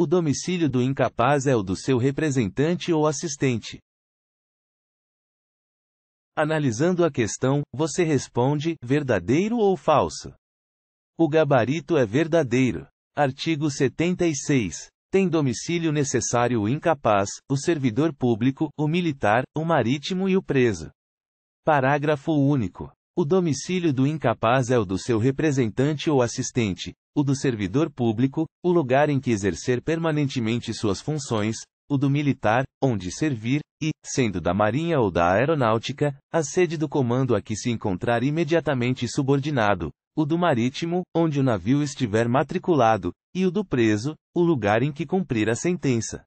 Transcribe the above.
O domicílio do incapaz é o do seu representante ou assistente. Analisando a questão, você responde: verdadeiro ou falso? O gabarito é verdadeiro. Artigo 76. Tem domicílio necessário o incapaz, o servidor público, o militar, o marítimo e o preso. Parágrafo único. O domicílio do incapaz é o do seu representante ou assistente, o do servidor público, o lugar em que exercer permanentemente suas funções, o do militar, onde servir, e, sendo da Marinha ou da Aeronáutica, a sede do comando a que se encontrar imediatamente subordinado, o do marítimo, onde o navio estiver matriculado, e o do preso, o lugar em que cumprir a sentença.